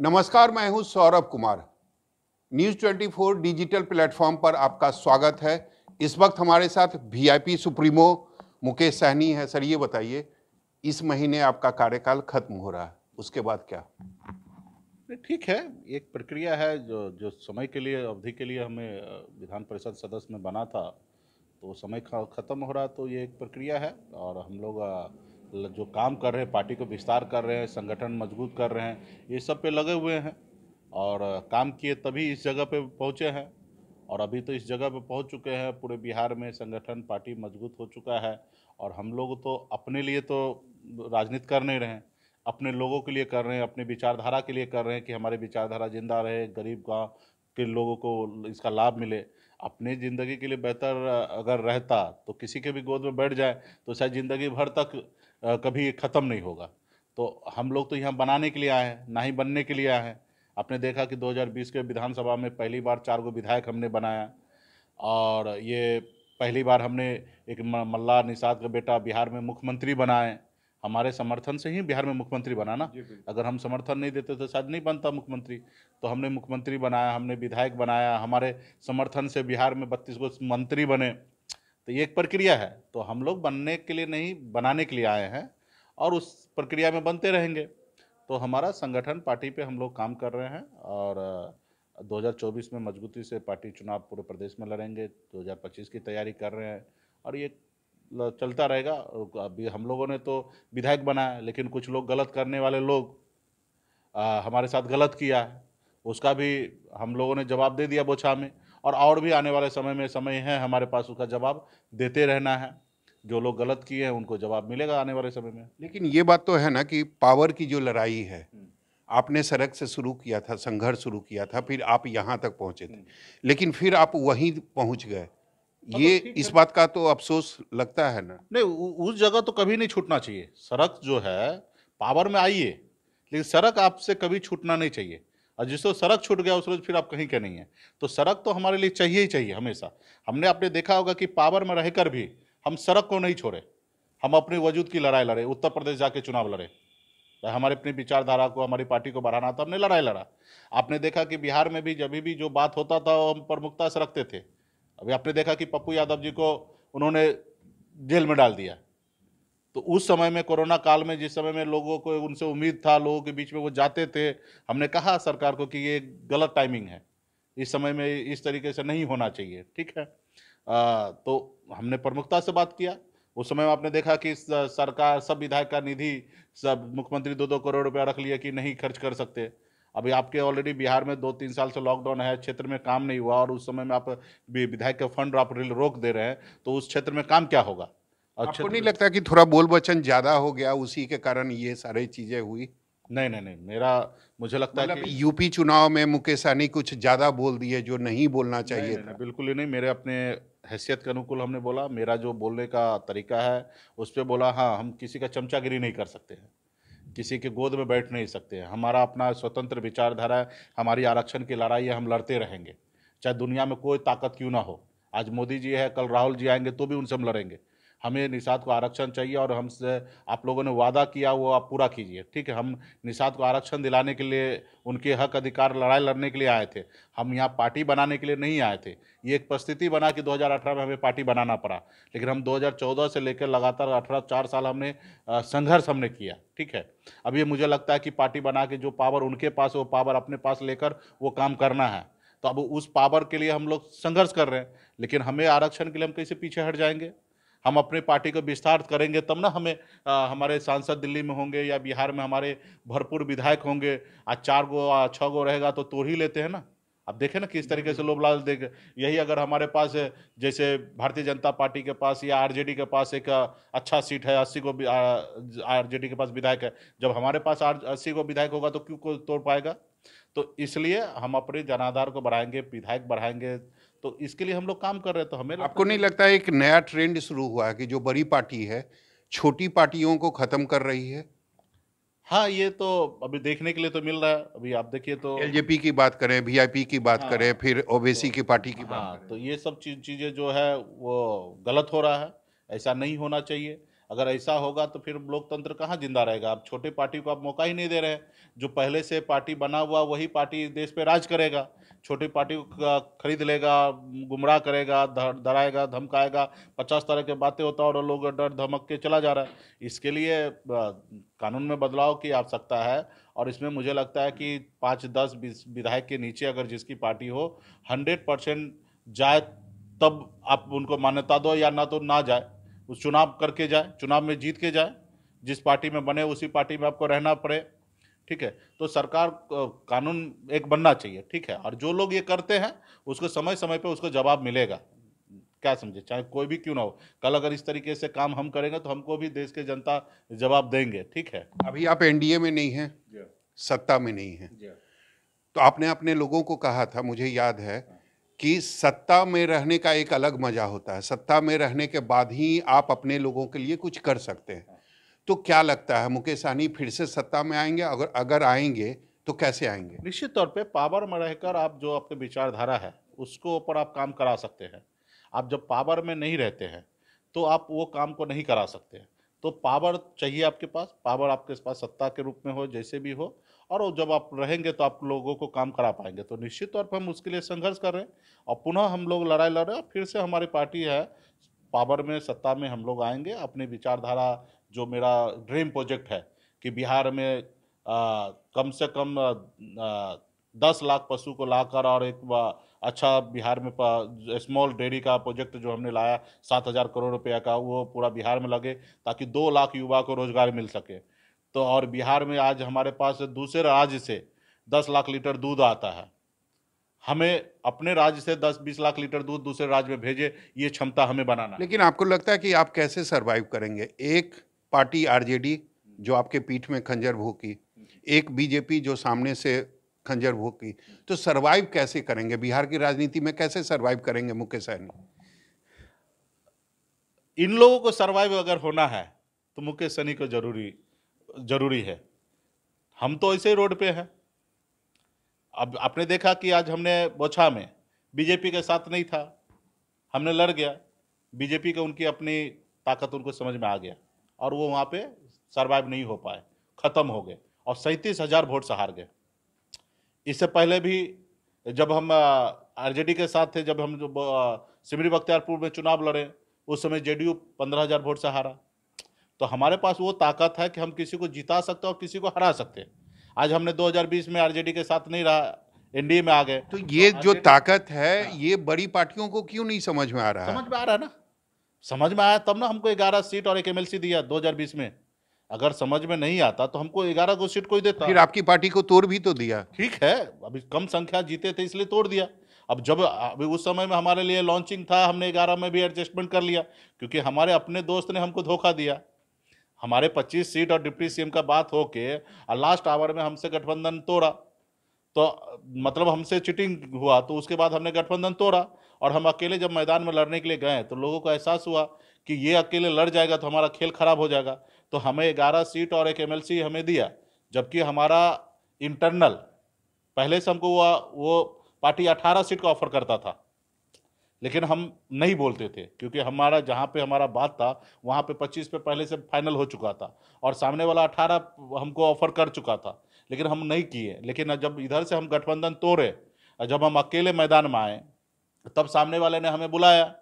नमस्कार मैं हूं Saurabh Kumar news 24 digital platform पर आपका स्वागत है इस वक्त हमारे साथ वीआईपी सुप्रीमो मुकेश सहनी है सर ये बताइए इस महीने आपका कार्यकाल खत्म हो रहा है उसके बाद क्या ठीक है एक प्रक्रिया है जो जो समय के लिए अवधि के लिए हमें विधान परिषद सदस्य में बना था तो समय ख़त्म हो रहा तो ये एक प्रक्रिया है और हम लोग जो काम कर रहे हैं पार्टी को विस्तार कर रहे हैं संगठन मजबूत कर रहे हैं ये सब पे लगे हुए हैं और काम किए तभी इस जगह पे पहुँचे हैं और अभी तो इस जगह पे पहुँच चुके हैं पूरे बिहार में संगठन पार्टी मजबूत हो चुका है और हम लोग तो अपने लिए तो राजनीति कर नहीं रहे हैं अपने लोगों के लिए कर रहे हैं अपने विचारधारा के लिए कर रहे हैं कि हमारी विचारधारा जिंदा रहे गरीब गाँव के लोगों को इसका लाभ मिले अपने ज़िंदगी के लिए बेहतर अगर रहता तो किसी के भी गोद में बैठ जाए तो शायद ज़िंदगी भर तक कभी ख़त्म नहीं होगा तो हम लोग तो यहाँ बनाने के लिए आए हैं ना ही बनने के लिए आए हैं आपने देखा कि 2020 के विधानसभा में पहली बार चार गो विधायक हमने बनाया और ये पहली बार हमने एक मल्ला निषाद का बेटा बिहार में मुख्यमंत्री बनाए हमारे समर्थन से ही बिहार में मुख्यमंत्री बना ना अगर हम समर्थन नहीं देते तो शायद नहीं बनता मुख्यमंत्री तो हमने मुख्यमंत्री बनाया हमने विधायक बनाया हमारे समर्थन से बिहार में बत्तीस गो मंत्री बने तो ये एक प्रक्रिया है तो हम लोग बनने के लिए नहीं बनाने के लिए आए हैं और उस प्रक्रिया में बनते रहेंगे तो हमारा संगठन पार्टी पे हम लोग काम कर रहे हैं और 2024 में मजबूती से पार्टी चुनाव पूरे प्रदेश में लड़ेंगे 2025 की तैयारी कर रहे हैं और ये चलता रहेगा अभी हम लोगों ने तो विधायक बनाया लेकिन कुछ लोग गलत करने वाले लोग आ, हमारे साथ गलत किया उसका भी हम लोगों ने जवाब दे दिया बोछा में और और भी आने वाले समय में समय है हमारे पास उसका जवाब देते रहना है जो लोग गलत किए हैं उनको जवाब मिलेगा आने वाले समय में लेकिन ये बात तो है ना कि पावर की जो लड़ाई है आपने सड़क से शुरू किया था संघर्ष शुरू किया था फिर आप यहाँ तक पहुँचे थे लेकिन फिर आप वहीं पहुँच गए हाँ, तो ये इस बात का तो अफसोस लगता है ना नहीं उस जगह तो कभी नहीं छूटना चाहिए सड़क जो है पावर में आइए लेकिन सड़क आपसे कभी छूटना नहीं चाहिए और जिस रोज सड़क छूट गया उस रोज फिर आप कहीं के नहीं हैं तो सड़क तो हमारे लिए चाहिए ही चाहिए हमेशा हमने आपने देखा होगा कि पावर में रहकर भी हम सड़क को नहीं छोड़े हम अपने वजूद की लड़ाई लड़े उत्तर प्रदेश जाके चुनाव लड़े हमारे अपनी विचारधारा को हमारी पार्टी को बढ़ाना था हमने लड़ाई लड़ा आपने देखा कि बिहार में भी जब भी जो बात होता था वो हम प्रमुखता से रखते थे अभी आपने देखा कि पप्पू यादव जी को उन्होंने जेल में डाल दिया तो उस समय में कोरोना काल में जिस समय में लोगों को उनसे उम्मीद था लोगों के बीच में वो जाते थे हमने कहा सरकार को कि ये गलत टाइमिंग है इस समय में इस तरीके से नहीं होना चाहिए ठीक है आ, तो हमने प्रमुखता से बात किया उस समय में आपने देखा कि सरकार सब विधायक का निधि सब मुख्यमंत्री दो दो करोड़ रुपया रख लिया कि नहीं खर्च कर सकते अभी आपके ऑलरेडी बिहार में दो तीन साल से लॉकडाउन है क्षेत्र में काम नहीं हुआ और उस समय में आप विधायक का फंड आप रोक दे रहे हैं तो उस क्षेत्र में काम क्या होगा अच्छा आपको नहीं तो- लगता कि थोड़ा बोल बचन ज्यादा हो गया उसी के कारण ये सारी चीजें हुई नहीं नहीं नहीं मेरा मुझे लगता है मतलब कि यूपी चुनाव में मुकेश सहनी कुछ ज़्यादा बोल दिए जो नहीं बोलना चाहिए नहीं, नहीं, नहीं, बिल्कुल ही नहीं मेरे अपने हैसियत के अनुकूल हमने बोला मेरा जो बोलने का तरीका है उस पर बोला हाँ हम किसी का चमचागिरी नहीं कर सकते हैं किसी के गोद में बैठ नहीं सकते हैं हमारा अपना स्वतंत्र विचारधारा है हमारी आरक्षण की लड़ाई है हम लड़ते रहेंगे चाहे दुनिया में कोई ताकत क्यों ना हो आज मोदी जी है कल राहुल जी आएंगे तो भी उनसे हम लड़ेंगे हमें निषाद को आरक्षण चाहिए और हमसे आप लोगों ने वादा किया वो आप पूरा कीजिए ठीक है हम निषाद को आरक्षण दिलाने के लिए उनके हक अधिकार लड़ाई लड़ने के लिए आए थे हम यहाँ पार्टी बनाने के लिए नहीं आए थे ये एक परिस्थिति बना कि 2018 में हमें पार्टी बनाना पड़ा लेकिन हम 2014 से लेकर लगातार अठारह चार साल हमने संघर्ष हमने किया ठीक है अब ये मुझे लगता है कि पार्टी बना के जो पावर उनके पास वो पावर अपने पास लेकर वो काम करना है तो अब उस पावर के लिए हम लोग संघर्ष कर रहे हैं लेकिन हमें आरक्षण के लिए हम कैसे पीछे हट जाएंगे हम अपने पार्टी को विस्तार करेंगे तब ना हमें आ, हमारे सांसद दिल्ली में होंगे या बिहार में हमारे भरपूर विधायक होंगे आज चार गो छः गो रहेगा तो तोड़ ही लेते हैं ना आप देखें ना किस तरीके से लोग लाल देख यही अगर हमारे पास जैसे भारतीय जनता पार्टी के पास या आरजेडी के पास एक अच्छा सीट है अस्सी को आरजेडी के पास विधायक है जब हमारे पास अस्सी को विधायक होगा तो क्यों को तोड़ पाएगा तो इसलिए हम अपने जनाधार को बढ़ाएंगे विधायक बढ़ाएंगे तो इसके लिए हम लोग काम कर रहे हैं तो हमें आपको नहीं लगता एक नया ट्रेंड शुरू हुआ है कि जो बड़ी पार्टी है छोटी पार्टियों को ख़त्म कर रही है हाँ ये तो अभी देखने के लिए तो मिल रहा है अभी आप देखिए तो एलजेपी की बात करें वीआईपी की बात हाँ, करें फिर ओबीसी तो, की पार्टी की हाँ, बात करें तो ये सब चीज चीज़ें जो है वो गलत हो रहा है ऐसा नहीं होना चाहिए अगर ऐसा होगा तो फिर लोकतंत्र कहाँ जिंदा रहेगा आप छोटे पार्टी को आप मौका ही नहीं दे रहे जो पहले से पार्टी बना हुआ वही पार्टी देश पे राज करेगा छोटी पार्टी का खरीद लेगा गुमराह करेगा डराएगा दर, धमकाएगा पचास तरह के बातें होता है और लोग डर धमक के चला जा रहा है इसके लिए कानून में बदलाव की आवश्यकता है और इसमें मुझे लगता है कि पाँच दस बीस विधायक के नीचे अगर जिसकी पार्टी हो हंड्रेड परसेंट जाए तब आप उनको मान्यता दो या ना तो ना जाए उस चुनाव करके जाए चुनाव में जीत के जाए जिस पार्टी में बने उसी पार्टी में आपको रहना पड़े ठीक है तो सरकार कानून एक बनना चाहिए ठीक है और जो लोग ये करते हैं उसको समय समय पर उसको जवाब मिलेगा क्या समझे चाहे कोई भी क्यों ना हो कल अगर इस तरीके से काम हम करेंगे तो हमको भी देश के जनता जवाब देंगे ठीक है अभी आप एनडीए में नहीं हैं हाँ। सत्ता में नहीं हैं हाँ। तो आपने अपने लोगों को कहा था मुझे याद है कि सत्ता में रहने का एक अलग मजा होता है सत्ता में रहने के बाद ही आप अपने लोगों के लिए कुछ कर सकते हैं तो क्या लगता है मुकेश सहनी फिर से सत्ता में आएंगे अगर अगर आएंगे तो कैसे आएंगे निश्चित तौर पे पावर में रहकर आप जो अपने विचारधारा है उसको ऊपर आप काम करा सकते हैं आप जब पावर में नहीं रहते हैं तो आप वो काम को नहीं करा सकते तो पावर चाहिए आपके पास पावर आपके पास सत्ता के रूप में हो जैसे भी हो और जब आप रहेंगे तो आप लोगों को काम करा पाएंगे तो निश्चित तौर पर हम उसके लिए संघर्ष कर रहे हैं और पुनः हम लोग लड़ाई लड़ रहे हैं और फिर से हमारी पार्टी है पावर में सत्ता में हम लोग आएंगे अपनी विचारधारा जो मेरा ड्रीम प्रोजेक्ट है कि बिहार में आ, कम से कम आ, दस लाख पशु को लाकर और एक अच्छा बिहार में स्मॉल डेयरी का प्रोजेक्ट जो हमने लाया सात हज़ार करोड़ रुपया का वो पूरा बिहार में लगे ताकि दो लाख युवा को रोज़गार मिल सके तो और बिहार में आज हमारे पास दूसरे राज्य से दस लाख लीटर दूध आता है हमें अपने राज्य से 10-20 लाख लीटर दूध दूसरे राज्य में भेजे ये क्षमता हमें बनाना लेकिन आपको लगता है कि आप कैसे सरवाइव करेंगे एक पार्टी आरजेडी जो आपके पीठ में खंजर भूखी एक बीजेपी जो सामने से खंजर भूखी तो सरवाइव कैसे करेंगे बिहार की राजनीति में कैसे सरवाइव करेंगे मुकेश सहनी इन लोगों को सरवाइव अगर होना है तो मुकेश सहनी को जरूरी जरूरी है हम तो ऐसे ही रोड पे हैं अब आपने देखा कि आज हमने बोछा में बीजेपी के साथ नहीं था हमने लड़ गया बीजेपी का उनकी अपनी ताकत उनको समझ में आ गया और वो वहाँ पे सरवाइव नहीं हो पाए ख़त्म हो गए और सैंतीस हज़ार वोट से हार गए इससे पहले भी जब हम आरजेडी के साथ थे जब हम सिमरी बख्तियारपुर में चुनाव लड़े उस समय जेडीयू पंद्रह हज़ार वोट से हारा तो हमारे पास वो ताकत है कि हम किसी को जिता सकते हैं और किसी को हरा सकते हैं आज हमने 2020 में आरजेडी के साथ नहीं रहा एनडीए में आ गए तो ये तो जो ताकत है हाँ। ये बड़ी पार्टियों को क्यों नहीं समझ में आ रहा समझ में आ रहा है ना समझ में आया तब ना हमको ग्यारह सीट और एक एमएलसी दिया 2020 में अगर समझ में नहीं आता तो हमको ग्यारह गो सीट कोई देता फिर आपकी पार्टी को तोड़ भी तो दिया ठीक है अभी कम संख्या जीते थे इसलिए तोड़ दिया अब जब अभी उस समय में हमारे लिए लॉन्चिंग था हमने ग्यारह में भी एडजस्टमेंट कर लिया क्योंकि हमारे अपने दोस्त ने हमको धोखा दिया हमारे 25 सीट और डिप्टी सीएम का बात होके और लास्ट आवर में हमसे गठबंधन तोड़ा तो मतलब हमसे चिटिंग हुआ तो उसके बाद हमने गठबंधन तोड़ा और हम अकेले जब मैदान में लड़ने के लिए गए तो लोगों को एहसास हुआ कि ये अकेले लड़ जाएगा तो हमारा खेल खराब हो जाएगा तो हमें ग्यारह सीट और एक एम हमें दिया जबकि हमारा इंटरनल पहले से हमको वो वो पार्टी अठारह सीट का ऑफर करता था लेकिन हम नहीं बोलते थे क्योंकि हमारा जहाँ पे हमारा बात था वहाँ पे 25 पे पहले से फाइनल हो चुका था और सामने वाला 18 हमको ऑफर कर चुका था लेकिन हम नहीं किए लेकिन जब इधर से हम गठबंधन तोड़े जब हम अकेले मैदान में आए तब सामने वाले ने हमें बुलाया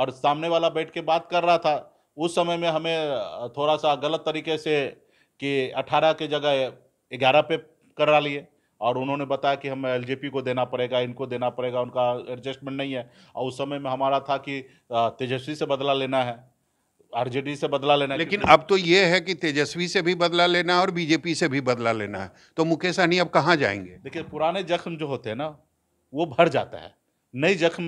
और सामने वाला बैठ के बात कर रहा था उस समय में हमें थोड़ा सा गलत तरीके से कि 18 के जगह 11 पे करा लिए और उन्होंने बताया कि हमें एल को देना पड़ेगा इनको देना पड़ेगा उनका एडजस्टमेंट नहीं है और उस समय में हमारा था कि तेजस्वी से बदला लेना है आरजेडी से बदला लेना लेकिन अब तो ये है कि तेजस्वी से भी बदला लेना है और बीजेपी से भी बदला लेना है तो मुकेश सहनी अब कहाँ जाएंगे देखिए पुराने जख्म जो होते हैं ना वो भर जाता है नई जख्म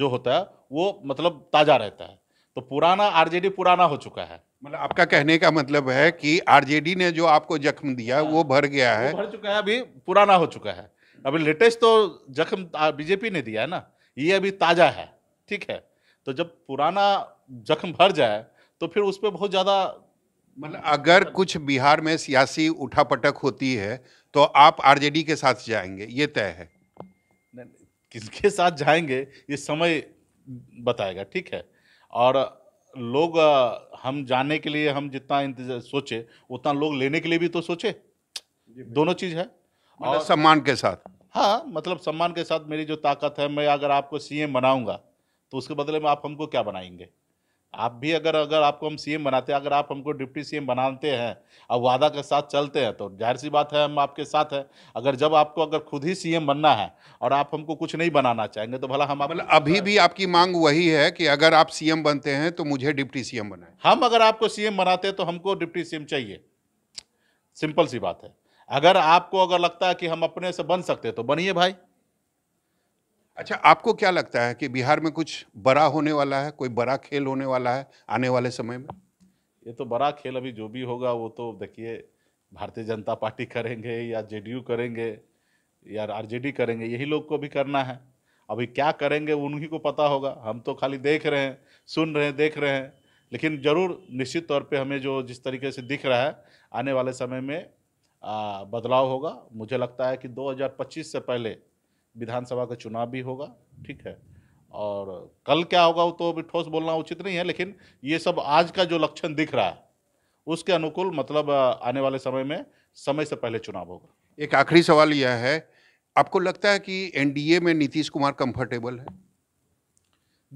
जो होता है वो मतलब ताजा रहता है तो पुराना आरजेडी पुराना हो चुका है मतलब आपका कहने का मतलब है कि आरजेडी ने जो आपको जख्म दिया आ, वो हाँ। भर गया है भर चुका है अभी पुराना हो चुका है अभी लेटेस्ट तो जख्म बीजेपी ने दिया है ना ये अभी ताज़ा है ठीक है तो जब पुराना जख्म भर जाए तो फिर उस पर बहुत ज़्यादा मतलब अगर कुछ बिहार में सियासी उठापटक होती है तो आप आरजेडी के साथ जाएंगे ये तय है किसके साथ जाएंगे ये समय बताएगा ठीक है और लोग हम जाने के लिए हम जितना इंतजार सोचे उतना लोग लेने के लिए भी तो सोचे दोनों चीज़ है मतलब और सम्मान के साथ हाँ मतलब सम्मान के साथ मेरी जो ताकत है मैं अगर आपको सीएम बनाऊंगा तो उसके बदले में आप हमको क्या बनाएंगे आप भी अगर अगर आपको हम सीएम बनाते हैं अगर आप हमको डिप्टी सीएम बनाते हैं और वादा के साथ चलते हैं तो जाहिर सी बात है हम आपके साथ हैं अगर जब आपको अगर खुद ही सीएम बनना है और आप हमको कुछ नहीं बनाना चाहेंगे तो भला हम मतलब अभी भी आपकी मांग वही है कि अगर आप सीएम बनते हैं तो मुझे डिप्टी सीएम बनाए हम अगर आपको सीएम बनाते हैं तो हमको डिप्टी सीएम चाहिए सिंपल सी बात है अगर आपको अगर लगता है कि हम अपने से बन सकते तो बनिए भाई अच्छा आपको क्या लगता है कि बिहार में कुछ बड़ा होने वाला है कोई बड़ा खेल होने वाला है आने वाले समय में ये तो बड़ा खेल अभी जो भी होगा वो तो देखिए भारतीय जनता पार्टी करेंगे या जेडीयू करेंगे या आरजेडी करेंगे यही लोग को भी करना है अभी क्या करेंगे उन्हीं को पता होगा हम तो खाली देख रहे हैं सुन रहे हैं देख रहे हैं लेकिन ज़रूर निश्चित तौर पे हमें जो जिस तरीके से दिख रहा है आने वाले समय में आ, बदलाव होगा मुझे लगता है कि 2025 से पहले विधानसभा का चुनाव भी होगा ठीक है और कल क्या होगा वो तो अभी ठोस बोलना उचित नहीं है लेकिन ये सब आज का जो लक्षण दिख रहा है उसके अनुकूल मतलब आने वाले समय में समय से पहले चुनाव होगा एक आखिरी सवाल यह है आपको लगता है कि एनडीए में नीतीश कुमार कंफर्टेबल है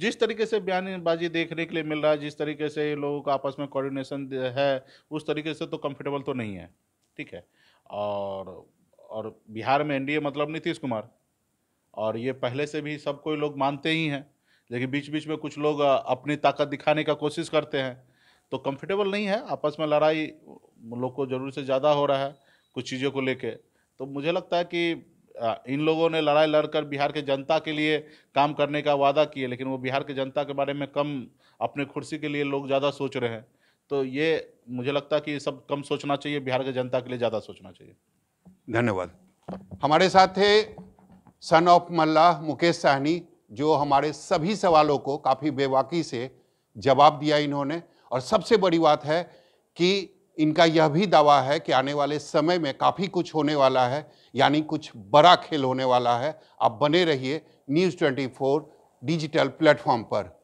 जिस तरीके से बयानबाजी देखने के लिए मिल रहा है जिस तरीके से लोगों का आपस में कोऑर्डिनेशन है उस तरीके से तो कंफर्टेबल तो नहीं है ठीक है और और बिहार में एनडीए मतलब नीतीश कुमार और ये पहले से भी सब कोई लोग मानते ही हैं लेकिन बीच बीच में कुछ लोग अपनी ताकत दिखाने का कोशिश करते हैं तो कंफर्टेबल नहीं है आपस में लड़ाई लोग को जरूर से ज़्यादा हो रहा है कुछ चीज़ों को लेके तो मुझे लगता है कि इन लोगों ने लड़ाई लड़कर बिहार के जनता के लिए काम करने का वादा किए लेकिन वो बिहार के जनता के बारे में कम अपने कुर्सी के लिए लोग ज़्यादा सोच रहे हैं तो ये मुझे लगता है कि सब कम सोचना चाहिए बिहार के जनता के लिए ज़्यादा सोचना चाहिए धन्यवाद हमारे साथ थे सन ऑफ मल्ला मुकेश साहनी जो हमारे सभी सवालों को काफ़ी बेवाकी से जवाब दिया इन्होंने और सबसे बड़ी बात है कि इनका यह भी दावा है कि आने वाले समय में काफ़ी कुछ होने वाला है यानी कुछ बड़ा खेल होने वाला है आप बने रहिए न्यूज़ 24 डिजिटल प्लेटफॉर्म पर